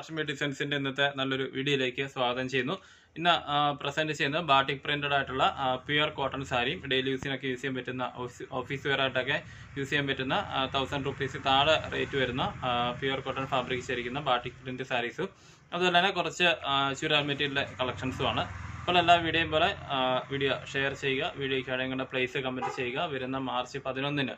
കാശ്മീർ ഡിസൈൻസിന്റെ ഇന്നത്തെ നല്ലൊരു വീഡിയോയിലേക്ക് സ്വാഗതം ചെയ്യുന്നു ഇന്ന് പ്രസന്റ് ചെയ്യുന്നത് ബാട്ടിക് പ്രിന്റഡ് ആയിട്ടുള്ള പ്യുവർ കോട്ടൺ സാരിയും ഡെയിലി യൂസിനൊക്കെ യൂസ് ചെയ്യാൻ പറ്റുന്ന ഓഫീസ് വെയർ ആയിട്ടൊക്കെ യൂസ് ചെയ്യാൻ പറ്റുന്ന തൗസൻഡ് റുപ്പീസ് താഴെ റേറ്റ് വരുന്ന പ്യുവർ കോട്ടൺ ഫാബ്രിക് ചേരിക്കുന്ന ബാട്ടിക് പ്രിന്റ് സാരീസും അതുപോലെ തന്നെ കുറച്ച് ചുരാൽ മെറ്റീരിയൽ കളക്ഷൻസുമാണ് ഇപ്പോൾ എല്ലാ വീഡിയോയും പോലെ വീഡിയോ ഷെയർ ചെയ്യുക വീഡിയോയ്ക്ക് ആണെങ്കിൽ പ്ലേസ് കമൻറ്റ് ചെയ്യുക വരുന്ന മാർച്ച് പതിനൊന്നിന്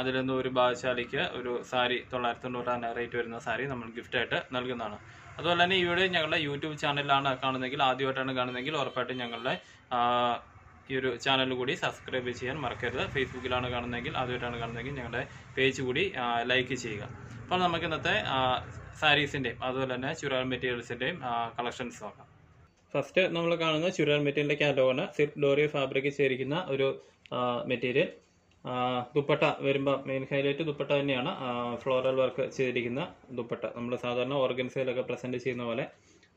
അതിൽ നിന്ന് ഒരു ഭാഗശാലിക്ക് ഒരു സാരി തൊള്ളായിരത്തി തൊണ്ണൂറാണ് റേറ്റ് വരുന്ന സാരി നമ്മൾ ഗിഫ്റ്റായിട്ട് നൽകുന്നതാണ് അതുപോലെ തന്നെ ഈ വീഡിയോ ഞങ്ങളുടെ യൂട്യൂബ് ചാനലിലാണ് കാണുന്നതെങ്കിൽ ആദ്യമായിട്ടാണ് കാണുന്നതെങ്കിൽ ഉറപ്പായിട്ടും ഞങ്ങളുടെ ഈ ഒരു ചാനൽ കൂടി സബ്സ്ക്രൈബ് ചെയ്യാൻ മറക്കരുത് ഫേസ്ബുക്കിലാണ് കാണുന്നതെങ്കിൽ ആദ്യമായിട്ടാണ് കാണുന്നതെങ്കിൽ ഞങ്ങളുടെ പേജ് കൂടി ലൈക്ക് ചെയ്യുക അപ്പോൾ നമുക്ക് ഇന്നത്തെ സാരീസിൻ്റെയും അതുപോലെ തന്നെ ചുരാൽ മെറ്റീരിയൽസിൻ്റെയും കളക്ഷൻസ് നോക്കാം ഫസ്റ്റ് നമ്മൾ കാണുന്ന ചുരാൽ മെറ്റീരിയലിൻ്റെ കാറ്റലോഗാണ് സിൽക്ക് ഡോറിയ ഫാബ്രിക് ചേരിക്കുന്ന ഒരു മെറ്റീരിയൽ ദുപ്പട്ട വരുമ്പോൾ മെയിൻ ഹൈലൈറ്റ് ദുപ്പട്ട തന്നെയാണ് ഫ്ലോറൽ വർക്ക് ചെയ്തിരിക്കുന്ന ദുപ്പട്ട നമ്മൾ സാധാരണ ഓർഗൻസയിലൊക്കെ പ്രസൻറ്റ് ചെയ്യുന്ന പോലെ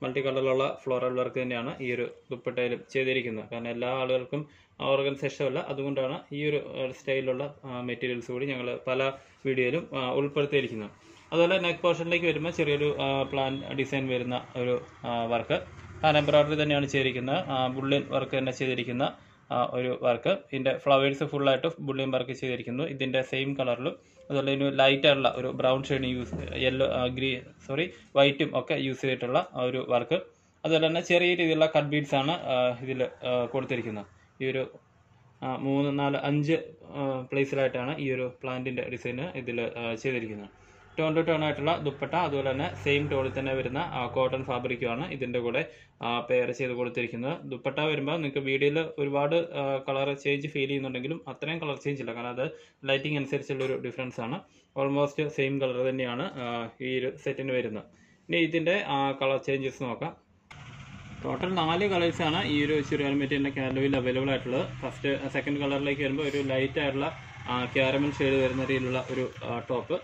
മൾട്ടി കളറിലുള്ള ഫ്ലോറൽ വർക്ക് തന്നെയാണ് ഈ ഒരു ദുപ്പട്ടയിലും ചെയ്തിരിക്കുന്നത് കാരണം എല്ലാ ആളുകൾക്കും ഓർഗൻസ ഇഷ്ടമല്ല അതുകൊണ്ടാണ് ഈ ഒരു സ്റ്റൈലിലുള്ള മെറ്റീരിയൽസ് കൂടി ഞങ്ങൾ പല വീഡിയോയിലും ഉൾപ്പെടുത്തിയിരിക്കുന്നത് അതുപോലെ നെക്ക് പോർഷനിലേക്ക് വരുമ്പോൾ ചെറിയൊരു പ്ലാൻ ഡിസൈൻ വരുന്ന ഒരു വർക്ക് പ്ലാൻ എംബ്രോയിഡറി തന്നെയാണ് ചെയ്തിരിക്കുന്നത് ബുള്ളിൻ വർക്ക് തന്നെ ചെയ്തിരിക്കുന്ന ഒരു വർക്ക് ഇതിൻ്റെ ഫ്ലവേഴ്സ് ഫുള്ളായിട്ട് ബുള്ളിയൻ വർക്ക് ചെയ്തിരിക്കുന്നു ഇതിൻ്റെ സെയിം കളറിൽ അതുപോലെ ഇതിന് ലൈറ്റ് ഒരു brown shade use yellow green sorry വൈറ്റും ഒക്കെ യൂസ് ചെയ്തിട്ടുള്ള ഒരു വർക്ക് അതുപോലെ തന്നെ ചെറിയ രീതിയിലുള്ള കട്ട് ബീഡ്സ് ആണ് ഇതിൽ കൊടുത്തിരിക്കുന്നത് ഈ ഒരു മൂന്ന് നാല് അഞ്ച് പ്ലേസിലായിട്ടാണ് ഈ ഒരു പ്ലാന്റിൻ്റെ ഡിസൈന് ഇതിൽ ചെയ്തിരിക്കുന്നത് ടോൺ ടു ടോൺ ആയിട്ടുള്ള ദുപ്പട്ട അതുപോലെ തന്നെ സെയിം ടോണിൽ തന്നെ വരുന്ന കോട്ടൺ ഫാബ്രിക്കുമാണ് ഇതിൻ്റെ കൂടെ പെയർ ചെയ്ത് കൊടുത്തിരിക്കുന്നത് ദുപ്പട്ട വരുമ്പോൾ നിങ്ങൾക്ക് വീഡിയോയിൽ ഒരുപാട് കളർ ചേഞ്ച് ഫീൽ ചെയ്യുന്നുണ്ടെങ്കിലും അത്രയും കളർ ചേഞ്ച് ഇല്ല കാരണം അത് ലൈറ്റിംഗ് അനുസരിച്ചുള്ള ഒരു ഡിഫറൻസ് ആണ് ഓൾമോസ്റ്റ് സെയിം കളർ തന്നെയാണ് ഈ ഒരു സെറ്റിന് വരുന്നത് ഇനി ഇതിൻ്റെ കളർ ചേഞ്ചസ് നോക്കാം ടോട്ടൽ നാല് കളേഴ്സാണ് ഈ ഒരു ചുരിദാർ മെറ്റീരിയലിൻ്റെ കാറ്റലോഗിൽ അവൈലബിൾ ആയിട്ടുള്ളത് ഫസ്റ്റ് സെക്കൻഡ് കളറിലേക്ക് വരുമ്പോൾ ഒരു ലൈറ്റ് ആയിട്ടുള്ള ക്യാരമൽ ഷെയ്ഡ് വരുന്ന രീതിയിലുള്ള ഒരു ടോപ്പ്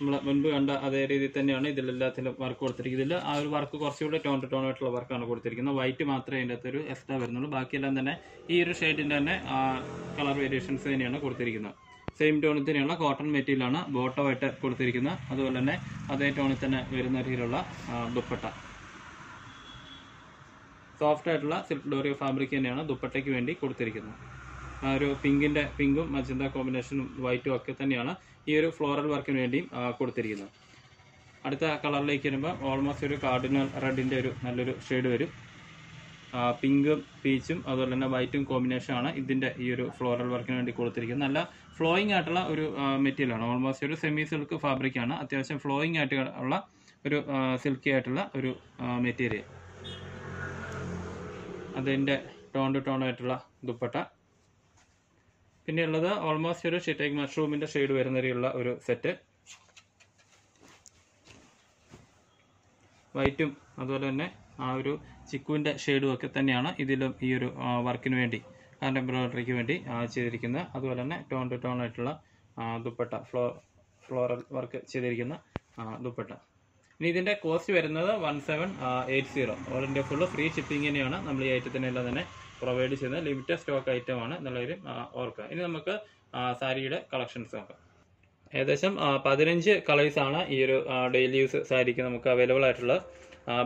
നമ്മൾ മുൻപ് കണ്ട അതേ രീതിയിൽ തന്നെയാണ് ഇതിലെല്ലാത്തിലും വർക്ക് കൊടുത്തിരിക്കുന്നത് ഇതിൽ ആ ഒരു വർക്ക് കുറച്ചുകൂടെ ടോൺ ടു ടോൺ ആയിട്ടുള്ള വർക്കാണ് കൊടുത്തിരിക്കുന്നത് വൈറ്റ് മാത്രമേ അതിൻ്റെ അകത്തൊരു എക്സ്ട്രാ വരുന്നുള്ളൂ ബാക്കിയെല്ലാം തന്നെ ഈ ഒരു ഷെയ്ഡിൻ്റെ തന്നെ കളർ വേരിയേഷൻസ് തന്നെയാണ് കൊടുത്തിരിക്കുന്നത് സെയിം ടോണിൽ തന്നെയുള്ള കോട്ടൺ മെറ്റീരിയലാണ് ബോട്ടമായിട്ട് കൊടുത്തിരിക്കുന്നത് അതുപോലെ തന്നെ അതേ ടോണിൽ തന്നെ വരുന്ന രീതിയിലുള്ള ദുപ്പട്ട സോഫ്റ്റ് ആയിട്ടുള്ള സിൽക്ക് ഡോറിയോ ഫാബ്രിക് തന്നെയാണ് ദുപ്പട്ടയ്ക്ക് വേണ്ടി കൊടുത്തിരിക്കുന്നത് ആ ഒരു പിങ്കിൻ്റെ പിങ്കും മജന്ത കോമ്പിനേഷനും വൈറ്റും ഒക്കെ തന്നെയാണ് ഈ ഒരു ഫ്ലോറൽ വർക്കിന് വേണ്ടിയും കൊടുത്തിരിക്കുന്നത് അടുത്ത കളറിലേക്ക് വരുമ്പോൾ ഓൾമോസ്റ്റ് ഒരു കാർഡിനൽ റെഡിൻ്റെ ഒരു നല്ലൊരു ഷെയ്ഡ് വരും പിങ്കും പീച്ചും അതുപോലെ തന്നെ വൈറ്റും കോമ്പിനേഷൻ ആണ് ഇതിൻ്റെ ഈ ഒരു ഫ്ലോറൽ വർക്കിന് വേണ്ടി കൊടുത്തിരിക്കുന്നത് നല്ല ഫ്ലോയിങ് ആയിട്ടുള്ള ഒരു മെറ്റീരിയൽ ആണ് ഓൾമോസ്റ്റ് ഒരു സെമി സിൽക്ക് ഫാബ്രിക് ആണ് അത്യാവശ്യം ഫ്ലോയിങ് ആയിട്ടുള്ള ഒരു സിൽക്കി ആയിട്ടുള്ള ഒരു മെറ്റീരിയൽ അതിൻ്റെ ടോൺ ടു ടോൺ ആയിട്ടുള്ള ദുപ്പട്ട പിന്നെ ഉള്ളത് ഓൾമോസ്റ്റ് ഒരു ഷിറ്റേക്ക് മഷ്റൂമിന്റെ ഷെയ്ഡ് വരുന്ന രീതിയിലുള്ള ഒരു സെറ്റ് വൈറ്റും അതുപോലെ തന്നെ ആ ഒരു ചിക്കുവിൻ്റെ ഷെയ്ഡും ഒക്കെ തന്നെയാണ് ഇതിലും ഈ ഒരു വർക്കിന് വേണ്ടി കാരണം എംബ്രോയിഡറിക്ക് വേണ്ടി ചെയ്തിരിക്കുന്നത് അതുപോലെ തന്നെ ടോൺ ടു ടോൺ ആയിട്ടുള്ള ദുപ്പട്ട ഫ്ലോ ഫ്ലോറൽ വർക്ക് ചെയ്തിരിക്കുന്ന ദുപ്പട്ട ഇനി ഇതിൻ്റെ കോസ്റ്റ് വരുന്നത് one seven eight zero all India full free shipping തന്നെയാണ് നമ്മൾ ഈ ഐറ്റത്തിനെല്ലാം തന്നെ പ്രൊവൈഡ് ചെയ്യുന്ന ലിമിറ്റഡ് സ്റ്റോക്ക് ഐറ്റം ആണ് എന്നുള്ളൊരു ഓർക്കുക ഇനി നമുക്ക് സാരിയുടെ കളക്ഷൻസ് നോക്കാം ഏകദേശം പതിനഞ്ച് കളേഴ്സ് ആണ് ഈ ഒരു ഡെയിലി യൂസ് സാരിക്ക് നമുക്ക് അവൈലബിൾ ആയിട്ടുള്ള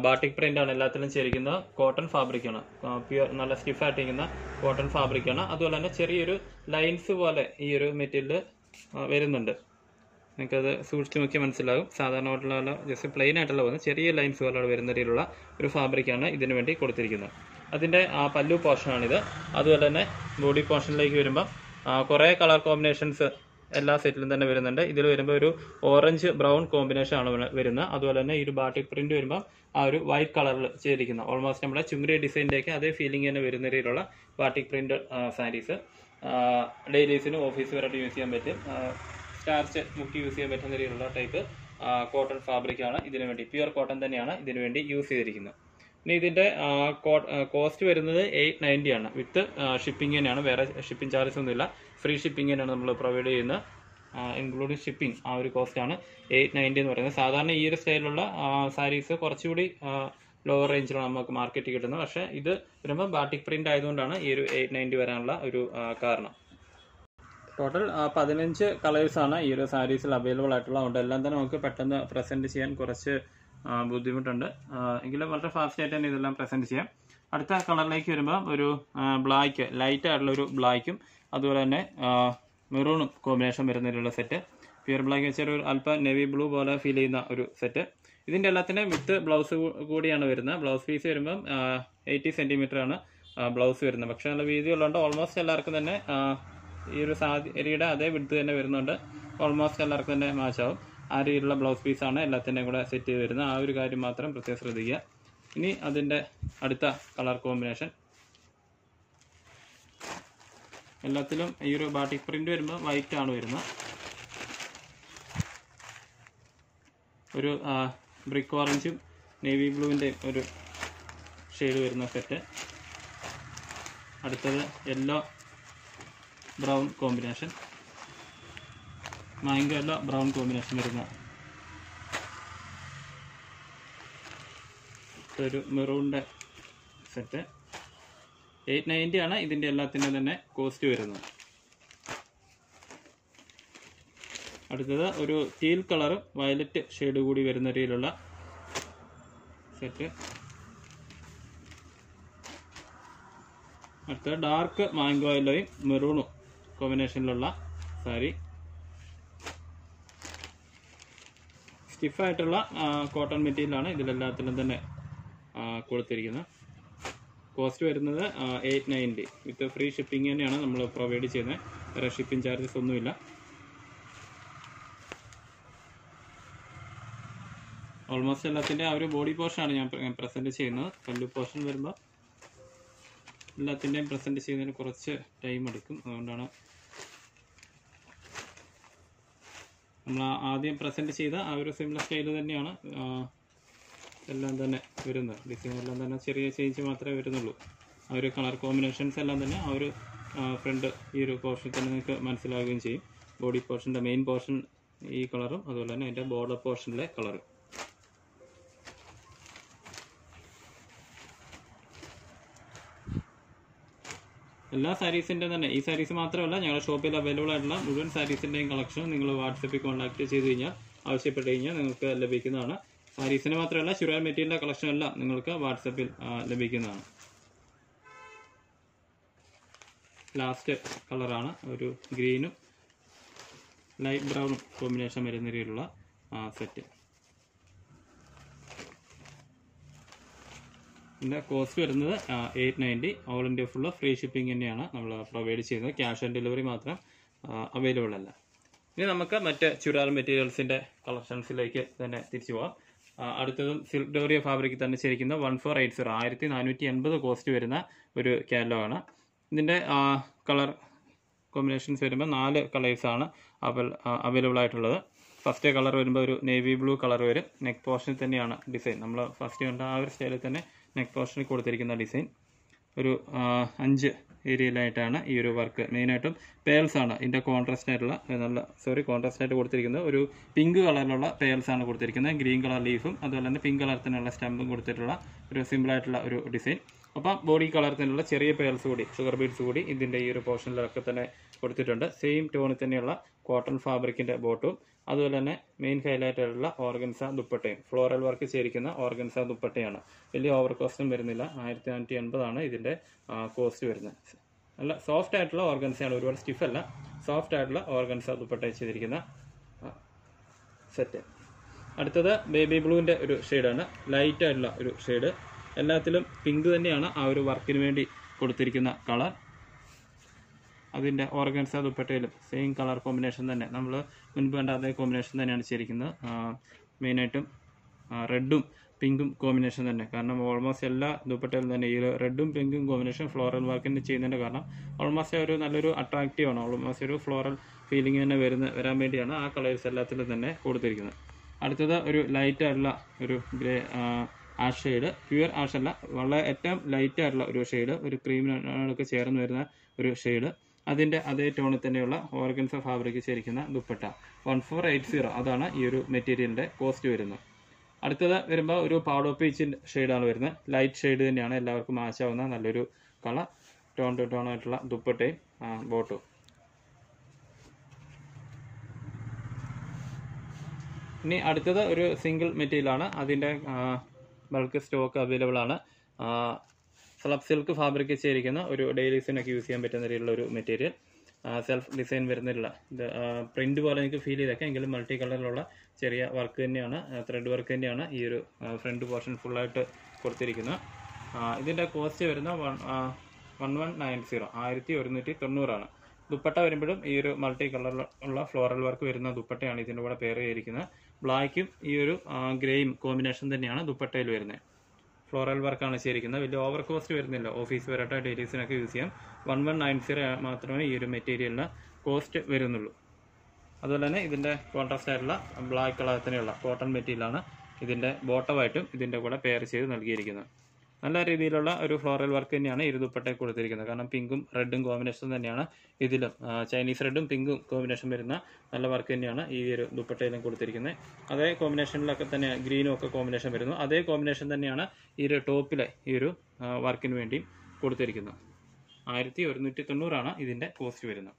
ബാട്ടിക് പ്രിന്റ് ആണ് എല്ലാത്തിലും ചേരിക്കുന്ന കോട്ടൺ ഫാബ്രിക് ആണ് പ്യുർ നല്ല സ്റ്റിഫ് ആയിട്ടിരിക്കുന്ന കോട്ടൺ ഫാബ്രിക് ആണ് അതുപോലെ തന്നെ ചെറിയൊരു ലൈൻസ് പോലെ ഈ ഒരു മെറ്റീരിയൽ വരുന്നുണ്ട് നിങ്ങൾക്കത് സൂക്ഷിച്ച് നോക്കി മനസ്സിലാകും സാധാരണമായിട്ടുള്ള ജസ്റ്റ് പ്ലെയിൻ ആയിട്ടുള്ള ചെറിയ ലൈൻസ് പോലെ വരുന്ന രീതിയിലുള്ള ഒരു ഫാബ്രിക്കാണ് ഇതിനു വേണ്ടി കൊടുത്തിരിക്കുന്നത് അതിൻ്റെ പല്ലു പോർഷനാണിത് അതുപോലെ തന്നെ ബോഡി പോർഷനിലേക്ക് വരുമ്പം കുറേ കളർ കോമ്പിനേഷൻസ് എല്ലാ സെറ്റിലും തന്നെ വരുന്നുണ്ട് ഇതിൽ വരുമ്പോൾ ഒരു ഓറഞ്ച് ബ്രൗൺ കോമ്പിനേഷൻ ആണ് വരുന്നത് അതുപോലെ തന്നെ ഈ ഒരു ബാട്ടിക് പ്രിന്റ് വരുമ്പോൾ ആ ഒരു വൈറ്റ് കളറിൽ ചെയ്തിരിക്കുന്നത് ഓൾമോസ്റ്റ് നമ്മുടെ ചുമരി ഡിസൈനിലേക്ക് അതേ ഫീലിംഗ് തന്നെ വരുന്ന രീതിയിലുള്ള ബാട്ടിക് പ്രിന്റ് സാരീസ് ഡെയിലീസിന് ഓഫീസ് വരെ യൂസ് ചെയ്യാൻ പറ്റും സ്റ്റാർച്ച് മുക്കി യൂസ് ചെയ്യാൻ പറ്റുന്ന രീതിയിലുള്ള ടൈപ്പ് കോട്ടൺ ഫാബ്രിക് ആണ് ഇതിനു വേണ്ടി പ്യുവർ കോട്ടൺ തന്നെയാണ് ഇതിനു വേണ്ടി യൂസ് ചെയ്തിരിക്കുന്നത് ഇനി ഇതിൻ്റെ കോസ്റ്റ് വരുന്നത് എയ്റ്റ് നയൻറ്റി ആണ് വിത്ത് ഷിപ്പിംഗ് തന്നെയാണ് വേറെ ഷിപ്പിംഗ് ചാർജസ് ഒന്നുമില്ല ഫ്രീ ഷിപ്പിംഗ് തന്നെയാണ് നമ്മൾ പ്രൊവൈഡ് ചെയ്യുന്നത് ഇൻക്ലൂഡിങ് ഷിപ്പിംഗ് ആ ഒരു കോസ്റ്റാണ് എയ്റ്റ് നയൻറ്റി എന്ന് പറയുന്നത് സാധാരണ ഈ ഒരു സ്റ്റൈലുള്ള സാരീസ് കുറച്ചുകൂടി ലോവർ റേഞ്ചിലാണ് നമുക്ക് മാർക്കറ്റിൽ കിട്ടുന്നത് പക്ഷേ ഇത് വരുമ്പോൾ ബാട്ടിക് പ്രിൻ്റ് ആയതുകൊണ്ടാണ് ഈ ഒരു എയ്റ്റ് നയൻറ്റി വരാനുള്ള ഒരു കാരണം ടോട്ടൽ പതിനഞ്ച് കളേഴ്സാണ് ഈ ഒരു സാരീസിൽ അവൈലബിൾ ആയിട്ടുള്ളത് അതുകൊണ്ട് എല്ലാം തന്നെ നമുക്ക് പെട്ടെന്ന് പ്രസൻറ്റ് ചെയ്യാൻ കുറച്ച് ബുദ്ധിമുട്ടുണ്ട് എങ്കിലും വളരെ ഫാസ്റ്റ് ആയിട്ട് തന്നെ ഇതെല്ലാം പ്രസൻറ്റ് ചെയ്യാം അടുത്ത കളറിലേക്ക് വരുമ്പോൾ ഒരു ബ്ലാക്ക് ലൈറ്റ് ആയിട്ടുള്ള ഒരു ബ്ലാക്കും അതുപോലെ തന്നെ മെറൂണും കോമ്പിനേഷൻ വരുന്നതിലുള്ള സെറ്റ് പ്യുർ ബ്ലാക്ക് വെച്ചാൽ ഒരു അല്പം നെവി ബ്ലൂ പോലെ ഫീൽ ചെയ്യുന്ന ഒരു സെറ്റ് ഇതിൻ്റെ എല്ലാത്തിനും വിത്ത് ബ്ലൗസ് കൂടിയാണ് വരുന്നത് ബ്ലൗസ് പീസ് വരുമ്പം എയ്റ്റി ആണ് ബ്ലൗസ് വരുന്നത് പക്ഷേ നല്ല വീതി ഉള്ളതുകൊണ്ട് ഓൾമോസ്റ്റ് എല്ലാവർക്കും തന്നെ ഈ ഒരു സാധ്യ അതേ വിടുത്ത് തന്നെ വരുന്നുണ്ട് ഓൾമോസ്റ്റ് എല്ലാവർക്കും തന്നെ മാച്ചാവും ആ രീതിയിലുള്ള ബ്ലൗസ് പീസാണ് എല്ലാത്തിൻ്റെയും കൂടെ സെറ്റ് ചെയ്ത് വരുന്നത് ആ ഒരു കാര്യം മാത്രം പ്രത്യേകം ശ്രദ്ധിക്കുക ഇനി അതിൻ്റെ അടുത്ത കളർ കോമ്പിനേഷൻ എല്ലാത്തിലും ഈ ഒരു ബാട്ടി പ്രിൻ്റ് വരുമ്പോൾ വൈറ്റ് ആണ് വരുന്നത് ഒരു ബ്രിക്ക് ഓറഞ്ചും നേവി ബ്ലൂവിൻ്റെയും ഒരു ഷെയ്ഡ് വരുന്ന സെറ്റ് അടുത്തത് യെല്ലോ ബ്രൗൺ കോമ്പിനേഷൻ മാംഗോ അല്ല ബ്രൗൺ കോമ്പിനേഷൻ വരുന്ന ഒരു മെറൂണിൻ്റെ സെറ്റ് എയ്റ്റ് നയൻറ്റി ആണ് ഇതിൻ്റെ എല്ലാത്തിൻ്റെ തന്നെ കോസ്റ്റ് വരുന്നത് അടുത്തത് ഒരു ടീൽ കളറും വയലറ്റ് ഷെയ്ഡ് കൂടി വരുന്ന രീതിയിലുള്ള സെറ്റ് അടുത്തത് ഡാർക്ക് മാംഗോ യെല്ലോയും മെറൂണും കോമ്പിനേഷനിലുള്ള സാരി സ്റ്റിഫായിട്ടുള്ള കോട്ടൺ മെറ്റീരിയലാണ് ഇതിലെല്ലാത്തിനും തന്നെ കൊടുത്തിരിക്കുന്നത് കോസ്റ്റ് വരുന്നത് eight ninety with free shipping തന്നെയാണ് നമ്മൾ പ്രൊവൈഡ് ചെയ്യുന്നത് വേറെ ഷിപ്പിംഗ് ചാർജസ് ഒന്നുമില്ല ഓൾമോസ്റ്റ് എല്ലാത്തിൻ്റെ ആ ഒരു ബോഡി പോർഷനാണ് ഞാൻ പ്രസൻറ്റ് ചെയ്യുന്നത് കല്ലു പോർഷൻ വരുമ്പോൾ എല്ലാത്തിൻ്റെയും പ്രസൻറ്റ് ചെയ്യുന്നതിന് കുറച്ച് ടൈം എടുക്കും അതുകൊണ്ടാണ് നമ്മൾ ആദ്യം പ്രസൻറ്റ് ചെയ്ത ആ ഒരു സിമിലർ സ്റ്റൈൽ തന്നെയാണ് എല്ലാം തന്നെ വരുന്നത് ഡിസൈൻ എല്ലാം തന്നെ ചെറിയ ചേഞ്ച് മാത്രമേ വരുന്നുള്ളൂ ആ ഒരു കളർ കോമ്പിനേഷൻസ് എല്ലാം തന്നെ ആ ഒരു ഫ്രണ്ട് ഈ ഒരു പോർഷൻ തന്നെ നിങ്ങൾക്ക് മനസ്സിലാവുകയും ചെയ്യും ബോഡി പോർഷൻ്റെ മെയിൻ പോർഷൻ ഈ കളറും അതുപോലെ തന്നെ അതിൻ്റെ ബോർഡർ പോർഷനിലെ കളറും എല്ലാ സാരീസിൻ്റെ തന്നെ ഈ സാരീസ് മാത്രമല്ല ഞങ്ങളുടെ ഷോപ്പിൽ അവൈലബിൾ ആയിട്ടുള്ള മുഴുവൻ സാരീസിൻ്റെയും കളക്ഷൻ നിങ്ങൾ വാട്സപ്പിൽ കോൺടാക്ട് ചെയ്ത് കഴിഞ്ഞാൽ ആവശ്യപ്പെട്ട് കഴിഞ്ഞാൽ നിങ്ങൾക്ക് ലഭിക്കുന്നതാണ് സാരീസിന് മാത്രമല്ല ചുരാൻ മെറ്റീരിയലിൻ്റെ കളക്ഷൻ എല്ലാം നിങ്ങൾക്ക് വാട്സപ്പിൽ ലഭിക്കുന്നതാണ് ലാസ്റ്റ് കളറാണ് ഒരു ഗ്രീനും ലൈറ്റ് ബ്രൗണും കോമ്പിനേഷൻ വരുന്ന രീതിയിലുള്ള സെറ്റ് ഇതിൻ്റെ കോസ്റ്റ് വരുന്നത് eight ninety all India full free shipping തന്നെയാണ് നമ്മൾ പ്രൊവൈഡ് ചെയ്യുന്നത് ക്യാഷ് ഓൺ ഡെലിവറി മാത്രം അവൈലബിൾ അല്ല ഇനി നമുക്ക് മറ്റ് ചുരാർ മെറ്റീരിയൽസിൻ്റെ കളക്ഷൻസിലേക്ക് തന്നെ തിരിച്ചു പോവാം അടുത്തതും സിൽക്ക് ഡോറിയ ഫാബ്രിക്കിൽ തന്നെ ചേരിക്കുന്ന വൺ ഫോർ എയ്റ്റ് സീറോ ആയിരത്തി നാനൂറ്റി എൺപത് കോസ്റ്റ് വരുന്ന ഒരു കാറ്റലോഗാണ് ഇതിൻ്റെ കളർ കോമ്പിനേഷൻസ് വരുമ്പോൾ നാല് കളേഴ്സാണ് അവൈലബിൾ ആയിട്ടുള്ളത് ഫസ്റ്റ് കളർ വരുമ്പോൾ ഒരു നേവി ബ്ലൂ കളർ വരും നെക്ക് പോർഷനിൽ തന്നെയാണ് ഡിസൈൻ നമ്മൾ ഫസ്റ്റ് കണ്ട ആ ഒരു സ്റ്റൈലിൽ തന്നെ നെക്ക് പോർഷനിൽ കൊടുത്തിരിക്കുന്ന ഡിസൈൻ ഒരു അഞ്ച് ഏരിയയിലായിട്ടാണ് ഈ ഒരു വർക്ക് മെയിനായിട്ടും പേൾസ് ആണ് ഇതിൻ്റെ കോൺട്രാസ്റ്റ് ആയിട്ടുള്ള നല്ല സോറി കോൺട്രാസ്റ്റ് ആയിട്ട് കൊടുത്തിരിക്കുന്നത് ഒരു പിങ്ക് കളറിലുള്ള പേൾസ് ആണ് കൊടുത്തിരിക്കുന്നത് ഗ്രീൻ കളർ ലീഫും അതുപോലെ തന്നെ പിങ്ക് കളർ തന്നെയുള്ള സ്റ്റമ്പും കൊടുത്തിട്ടുള്ള ഒരു സിമ്പിളായിട്ടുള്ള ഒരു ഡിസൈൻ അപ്പോൾ ബോഡി കളർ തന്നെയുള്ള ചെറിയ പേൾസ് കൂടി ഷുഗർ ബീഡ്സ് കൂടി ഇതിൻ്റെ ഈ ഒരു പോർഷനിലൊക്കെ തന്നെ കൊടുത്തിട്ടുണ്ട് സെയിം ടോണിൽ തന്നെയുള്ള കോട്ടൺ ഫാബ്രിക്കിൻ്റെ ബോട്ടും അതുപോലെ തന്നെ മെയിൻ ഹൈലൈറ്റായിട്ടുള്ള ഓർഗൻസ ദുപ്പട്ടയും ഫ്ലോറൽ വർക്ക് ചെയ്തിരിക്കുന്ന ഓർഗൻസ ദുപ്പട്ടയാണ് വലിയ ഓവർ കോസ്റ്റും വരുന്നില്ല ആയിരത്തി നാനൂറ്റി എൺപതാണ് ഇതിൻ്റെ കോസ്റ്റ് വരുന്നത് നല്ല സോഫ്റ്റ് ആയിട്ടുള്ള ഓർഗൻസയാണ് ഒരുപാട് സ്റ്റിഫ് അല്ല സോഫ്റ്റ് ആയിട്ടുള്ള ഓർഗൻസ ദുപ്പട്ട ചെയ്തിരിക്കുന്ന സെറ്റ് അടുത്തത് ബേബി ബ്ലൂവിൻ്റെ ഒരു ഷെയ്ഡാണ് ലൈറ്റ് ആയിട്ടുള്ള ഒരു ഷെയ്ഡ് എല്ലാത്തിലും പിങ്ക് തന്നെയാണ് ആ ഒരു വർക്കിന് വേണ്ടി കൊടുത്തിരിക്കുന്ന കളർ അതിൻ്റെ ഓർഗൻസ ദുപ്പട്ടയിലും സെയിം കളർ കോമ്പിനേഷൻ തന്നെ നമ്മൾ മുൻപ് കണ്ട അതേ കോമ്പിനേഷൻ തന്നെയാണ് ചെയ്തിരിക്കുന്നത് മെയിനായിട്ടും റെഡും പിങ്കും കോമ്പിനേഷൻ തന്നെ കാരണം ഓൾമോസ്റ്റ് എല്ലാ ദുപ്പട്ടയിലും തന്നെ ഈ റെഡും പിങ്കും കോമ്പിനേഷൻ ഫ്ലോറൽ വർക്കിന് ചെയ്യുന്നതിൻ്റെ കാരണം ഓൾമോസ്റ്റ് ഒരു നല്ലൊരു അട്രാക്റ്റീവ് ആണ് ഓൾമോസ്റ്റ് ഒരു ഫ്ലോറൽ ഫീലിംഗ് തന്നെ വരുന്ന വരാൻ വേണ്ടിയാണ് ആ കളേഴ്സ് എല്ലാത്തിലും തന്നെ കൊടുത്തിരിക്കുന്നത് അടുത്തത് ഒരു ലൈറ്റ് ഒരു grey ash shade pure ash അല്ല വളരെ ഏറ്റവും ലൈറ്റ് ആയിട്ടുള്ള ഒരു ഷെയ്ഡ് ഒരു ക്രീമിനൊക്കെ ചേർന്ന് വരുന്ന ഒരു ഷെയ്ഡ് അതിൻ്റെ അതേ ടോണിൽ തന്നെയുള്ള ഓർഗൻസ ഫാബ്രിക് ചേരിക്കുന്ന dupatta one four eight zero അതാണ് ഈ ഒരു മെറ്റീരിയലിൻ്റെ കോസ്റ്റ് വരുന്നത് അടുത്തത് വരുമ്പോൾ ഒരു പാഡോ പീച്ചിൻ്റെ ഷെയ്ഡാണ് വരുന്നത് ലൈറ്റ് ഷെയ്ഡ് തന്നെയാണ് എല്ലാവർക്കും ആശാവുന്ന നല്ലൊരു കളർ ടോൺ ടു ടോൺ ആയിട്ടുള്ള ദുപ്പട്ടയും ബോട്ടും ഇനി അടുത്തത് ഒരു സിംഗിൾ മെറ്റീരിയലാണ് അതിൻ്റെ ബൾക്ക് സ്റ്റോക്ക് അവൈലബിൾ ആണ് സ്ലബ് സിൽക്ക് ഫാബ്രിക് ചെയ്തിരിക്കുന്ന ഒരു ഡെയിലീസിനൊക്കെ യൂസ് ചെയ്യാൻ പറ്റുന്ന രീതിയിലുള്ള ഒരു മെറ്റീരിയൽ സെൽഫ് ഡിസൈൻ വരുന്നില്ല ഇത് പ്രിന്റ് പോലെ എനിക്ക് ഫീൽ ചെയ്തൊക്കെ എങ്കിലും മൾട്ടി കളറിലുള്ള ചെറിയ വർക്ക് തന്നെയാണ് ത്രെഡ് വർക്ക് തന്നെയാണ് ഈ ഒരു ഫ്രണ്ട് പോർഷൻ ഫുള്ളായിട്ട് കൊടുത്തിരിക്കുന്നത് ഇതിൻ്റെ കോസ്റ്റ് വരുന്ന one one one nine zero ആയിരത്തി ഒരുന്നൂറ്റി തൊണ്ണൂറാണ് ദുപ്പട്ട വരുമ്പോഴും ഈ ഒരു മൾട്ടി ഉള്ള ഫ്ലോറൽ വർക്ക് വരുന്ന ദുപ്പട്ടയാണ് ഇതിൻ്റെ കൂടെ പേര് ചെയ്തിരിക്കുന്നത് ബ്ലാക്കും ഈ ഒരു ഗ്രേയും കോമ്പിനേഷൻ തന്നെയാണ് ദുപ്പട്ടയിൽ വരുന്നത് ഫ്ലോറൽ വർക്കാണ് ചെയ്തിരിക്കുന്നത് വലിയ ഓവർ കോസ്റ്റ് വരുന്നില്ല ഓഫീസ് വരട്ടെ ഡെയിലീസിനൊക്കെ യൂസ് ചെയ്യാം വൺ വൺ നയൻ സീറോ മാത്രമേ ഈ ഒരു മെറ്റീരിയലിന് കോസ്റ്റ് വരുന്നുള്ളൂ അതുപോലെ തന്നെ ഇതിൻ്റെ കോൺട്രാസ്റ്റ് ആയിട്ടുള്ള ബ്ലാക്ക് കളർ തന്നെയുള്ള കോട്ടൺ മെറ്റീരിയലാണ് ഇതിൻ്റെ ബോട്ടമായിട്ടും ഇതിൻ്റെ കൂടെ പെയർ ചെയ്ത് നൽകിയിരിക്കുന്നത് നല്ല രീതിയിലുള്ള ഒരു ഫ്ലോറൽ വർക്ക് തന്നെയാണ് ഈ ദുപ്പട്ടയിൽ കൊടുത്തിരിക്കുന്നത് കാരണം പിങ്കും റെഡും കോമ്പിനേഷൻ തന്നെയാണ് ഇതിലും ചൈനീസ് റെഡും പിങ്കും കോമ്പിനേഷൻ വരുന്ന നല്ല വർക്ക് തന്നെയാണ് ഈ ഒരു ദുപ്പട്ടയിലും കൊടുത്തിരിക്കുന്നത് അതേ കോമ്പിനേഷനിലൊക്കെ തന്നെ ഗ്രീനും ഒക്കെ കോമ്പിനേഷൻ വരുന്നു അതേ കോമ്പിനേഷൻ തന്നെയാണ് ഈ ഒരു ടോപ്പിലെ ഈ ഒരു വർക്കിന് വേണ്ടിയും കൊടുത്തിരിക്കുന്നത് ആയിരത്തി ഒരുന്നൂറ്റി തൊണ്ണൂറാണ് ഇതിൻ്റെ കോസ്റ്റ് വരുന്നത്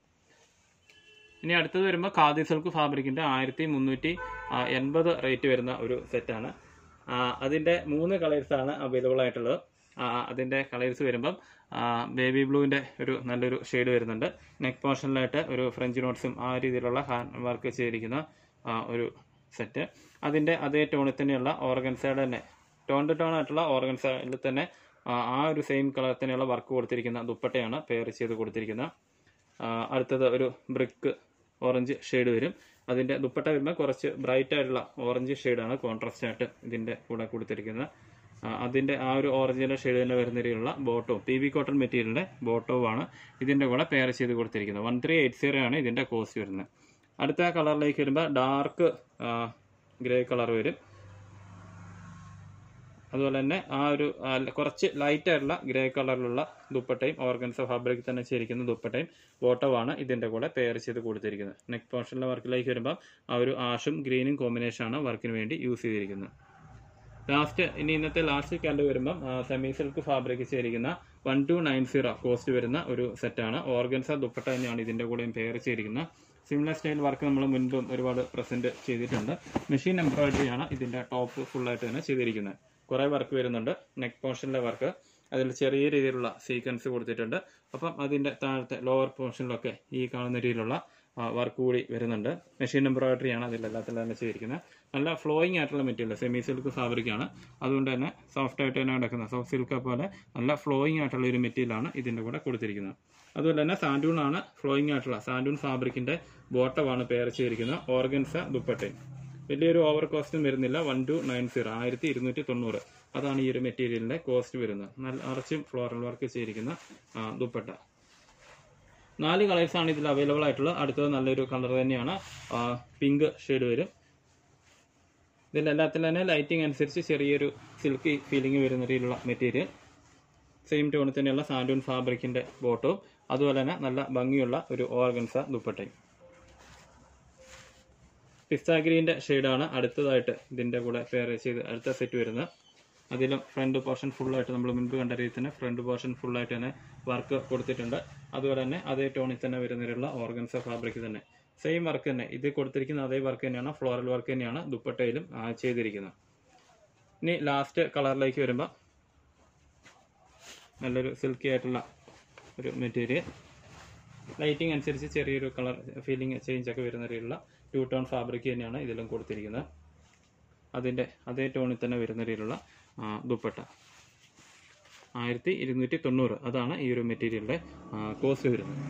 ഇനി അടുത്തത് വരുമ്പോൾ ഖാദി സിൽക്ക് ഫാബ്രിക്കിൻ്റെ ആയിരത്തി മുന്നൂറ്റി എൺപത് റേറ്റ് വരുന്ന ഒരു സെറ്റാണ് അതിൻ്റെ മൂന്ന് കളേഴ്സാണ് അവൈലബിൾ ആയിട്ടുള്ളത് അതിൻ്റെ കളേഴ്സ് വരുമ്പം ബേബി ബ്ലൂവിൻ്റെ ഒരു നല്ലൊരു ഷെയ്ഡ് വരുന്നുണ്ട് നെക്ക് പോർഷനിലായിട്ട് ഒരു ഫ്രഞ്ച് നോട്ട്സും ആ രീതിയിലുള്ള ഹാൻഡ് വർക്ക് ചെയ്തിരിക്കുന്ന ഒരു സെറ്റ് അതിൻ്റെ അതേ ടോണിൽ തന്നെയുള്ള ഓർഗൻസയുടെ തന്നെ ടോൺ ടു ടോൺ ആയിട്ടുള്ള ഓർഗൻസയിൽ തന്നെ ആ ഒരു സെയിം കളർ തന്നെയുള്ള വർക്ക് കൊടുത്തിരിക്കുന്ന ദുപ്പട്ടയാണ് പെയർ ചെയ്ത് കൊടുത്തിരിക്കുന്നത് അടുത്തത് ഒരു ബ്രിക്ക് ഓറഞ്ച് ഷെയ്ഡ് വരും അതിന്റെ ദുപ്പട്ട വരുമ്പോൾ കുറച്ച് ബ്രൈറ്റ് ആയിട്ടുള്ള ഓറഞ്ച് ഷെയ്ഡാണ് കോൺട്രാസ്റ്റ് ആയിട്ട് ഇതിന്റെ കൂടെ കൊടുത്തിരിക്കുന്നത് അതിന്റെ ആ ഒരു ഓറഞ്ചിന്റെ ഷെയ്ഡ് തന്നെ വരുന്ന രീതിയിലുള്ള ബോട്ടോ പി വി കോട്ടൺ മെറ്റീരിയലിന്റെ ബോട്ടോവാണ് ഇതിന്റെ കൂടെ പെയർ ചെയ്ത് കൊടുത്തിരിക്കുന്നത് വൺ ത്രീ എയ്റ്റ് സീറോ ആണ് ഇതിന്റെ കോസ്റ്റ് വരുന്നത് അടുത്ത കളറിലേക്ക് വരുമ്പോൾ ഡാർക്ക് ഗ്രേ കളർ വരും അതുപോലെ തന്നെ ആ ഒരു കുറച്ച് ലൈറ്റായിട്ടുള്ള ഗ്രേ കളറിലുള്ള ദുപ്പട്ടയും ഓർഗൻസ ഫാബ്രിക് തന്നെ ചേരിക്കുന്ന ദുപ്പട്ടയും ബോട്ടമാണ് ഇതിൻ്റെ കൂടെ പെയർ ചെയ്ത് കൊടുത്തിരിക്കുന്നത് നെക്ക് പോർഷനിലെ വർക്കിലേക്ക് വരുമ്പോൾ ആ ഒരു ആഷും ഗ്രീനും കോമ്പിനേഷനാണ് വർക്കിന് വേണ്ടി യൂസ് ചെയ്തിരിക്കുന്നത് ലാസ്റ്റ് ഇനി ഇന്നത്തെ ലാസ്റ്റ് കണ്ടു വരുമ്പം സെമി സിൽക്ക് ഫാബ്രിക് ചെയ്തിരിക്കുന്ന one two nine zero cost വരുന്ന ഒരു സെറ്റാണ് ഓർഗൻസ ദുപ്പട്ട തന്നെയാണ് ഇതിൻ്റെ കൂടെയും പെയർ ചെയ്തിരിക്കുന്ന സിമിലർ സ്റ്റൈൽ വർക്ക് നമ്മൾ മുൻപും ഒരുപാട് പ്രസൻറ്റ് ചെയ്തിട്ടുണ്ട് മെഷീൻ എംബ്രോയിഡറിയാണ് ഇതിൻ്റെ ടോപ്പ് ഫുള്ളായിട്ട് തന്നെ ചെയ്തിരിക്കുന്നത് കുറേ വർക്ക് വരുന്നുണ്ട് നെക്ക് പോർഷനിലെ വർക്ക് അതിൽ ചെറിയ രീതിയിലുള്ള സീക്വൻസ് കൊടുത്തിട്ടുണ്ട് അപ്പം അതിൻ്റെ താഴത്തെ ലോവർ പോർഷനിലൊക്കെ ഈ കാണുന്ന രീതിയിലുള്ള വർക്ക് കൂടി വരുന്നുണ്ട് മെഷീൻ എംബ്രോയിഡറിയാണ് അതിൽ എല്ലാത്തിലും തന്നെ ചെയ്തിരിക്കുന്നത് നല്ല ഫ്ലോയിങ് ആയിട്ടുള്ള മെറ്റീരിയൽ സെമി സിൽക്ക് ഫാബ്രിക്കാണ് അതുകൊണ്ട് തന്നെ സോഫ്റ്റ് ആയിട്ട് തന്നെ കിടക്കുന്ന സോഫ്റ്റ് സിൽക്ക് പോലെ നല്ല ഫ്ലോയിങ് ആയിട്ടുള്ള ഒരു മെറ്റീരിയലാണ് ഇതിൻ്റെ കൂടെ കൊടുത്തിരിക്കുന്നത് അതുപോലെ തന്നെ സാൻഡൂൺ ആണ് ഫ്ലോയിങ് ആയിട്ടുള്ള സാൻഡൂൺ ഫാബ്രിക്കിൻ്റെ ബോട്ടമാണ് പേർ ചെയ്തിരിക്കുന്നത് ഓർഗൻസ ദുപ്പട്ടയും വലിയൊരു ഓവർ കോസ്റ്റും വരുന്നില്ല വൺ ടു നയൻ സീറോ ആയിരത്തി ഇരുന്നൂറ്റി തൊണ്ണൂറ് അതാണ് ഈ ഒരു മെറ്റീരിയലിന്റെ കോസ്റ്റ് വരുന്നത് നല്ല അറച്ചും ഫ്ലോറൽ വർക്ക് ചെയ്തിരിക്കുന്ന ദുപ്പട്ട നാല് കളേഴ്സ് ആണ് ഇതിൽ അവൈലബിൾ ആയിട്ടുള്ളത് അടുത്തത് നല്ലൊരു കളർ തന്നെയാണ് പിങ്ക് ഷെയ്ഡ് വരും ഇതിലെല്ലാത്തിൽ തന്നെ ലൈറ്റിംഗ് അനുസരിച്ച് ചെറിയൊരു സിൽക്കി ഫീലിംഗ് വരുന്ന രീതിയിലുള്ള മെറ്റീരിയൽ സെയിം ടോണിൽ തന്നെയുള്ള സാൻഡൂൺ ഫാബ്രിക്കിന്റെ ബോട്ടവും അതുപോലെ തന്നെ നല്ല ഭംഗിയുള്ള ഒരു ഓർഗൻസ ദുപ്പട്ടയും പിസ്താഗ്രീൻ്റെ ഷെയ്ഡാണ് അടുത്തതായിട്ട് ഇതിൻ്റെ കൂടെ പെയർ ചെയ്ത് അടുത്ത സെറ്റ് വരുന്നത് അതിലും ഫ്രണ്ട് പോർഷൻ ഫുള്ളായിട്ട് നമ്മൾ മുൻപ് കണ്ട രീതി തന്നെ ഫ്രണ്ട് പോർഷൻ ഫുള്ളായിട്ട് തന്നെ വർക്ക് കൊടുത്തിട്ടുണ്ട് അതുപോലെ തന്നെ അതേ ടോണിൽ തന്നെ വരുന്നതിലുള്ള ഓർഗൻസ ഫാബ്രിക് തന്നെ സെയിം വർക്ക് തന്നെ ഇത് കൊടുത്തിരിക്കുന്ന അതേ വർക്ക് തന്നെയാണ് ഫ്ലോറൽ വർക്ക് തന്നെയാണ് ദുപ്പട്ടയിലും ചെയ്തിരിക്കുന്നത് ഇനി ലാസ്റ്റ് കളറിലേക്ക് വരുമ്പോൾ നല്ലൊരു സിൽക്കി ആയിട്ടുള്ള ഒരു മെറ്റീരിയൽ ലൈറ്റിംഗ് അനുസരിച്ച് ചെറിയൊരു കളർ ഫീലിംഗ് ചേഞ്ച് ഒക്കെ വരുന്ന രീതിയിലുള്ള ടു ടോൺ ഫാബ്രിക് തന്നെയാണ് ഇതിലും കൊടുത്തിരിക്കുന്നത് അതിൻ്റെ അതേ ടോണിൽ തന്നെ വരുന്ന രീതിയിലുള്ള ദുപ്പട്ട ആയിരത്തി ഇരുന്നൂറ്റി തൊണ്ണൂറ് അതാണ് ഈ ഒരു മെറ്റീരിയലിൻ്റെ കോസ്റ്റ് വരുന്നത്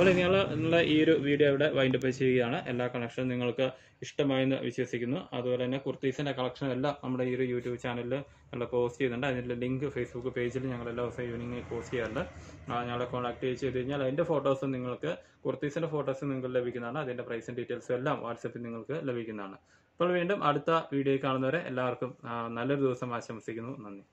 അപ്പോൾ നിങ്ങൾ നിങ്ങളുടെ ഈ ഒരു വീഡിയോ ഇവിടെ വൈൻഡപ്പ് ചെയ്യുകയാണ് എല്ലാ കളക്ഷനും നിങ്ങൾക്ക് ഇഷ്ടമായെന്ന് വിശ്വസിക്കുന്നു അതുപോലെ തന്നെ കുർത്തീസിൻ്റെ കളക്ഷൻ എല്ലാം നമ്മുടെ ഈ ഒരു യൂട്യൂബ് ചാനലിൽ ഞങ്ങൾ പോസ്റ്റ് ചെയ്യുന്നുണ്ട് അതിൻ്റെ ലിങ്ക് ഫേസ്ബുക്ക് പേജിൽ ഞങ്ങൾ എല്ലാ ദിവസവും ഈവനിങ് പോസ്റ്റ് ചെയ്യാറുണ്ട് ഞങ്ങളെ കോൺടാക്ട് ചെയ്ത് കഴിഞ്ഞാൽ അതിൻ്റെ ഫോട്ടോസും നിങ്ങൾക്ക് കുർത്തീസിൻ്റെ ഫോട്ടോസും നിങ്ങൾക്ക് ലഭിക്കുന്നതാണ് അതിൻ്റെ പ്രൈസും ഡീറ്റെയിൽസും എല്ലാം വാട്സപ്പിൽ നിങ്ങൾക്ക് ലഭിക്കുന്നതാണ് അപ്പോൾ വീണ്ടും അടുത്ത വീഡിയോ കാണുന്നവരെ എല്ലാവർക്കും നല്ലൊരു ദിവസം ആശംസിക്കുന്നു നന്ദി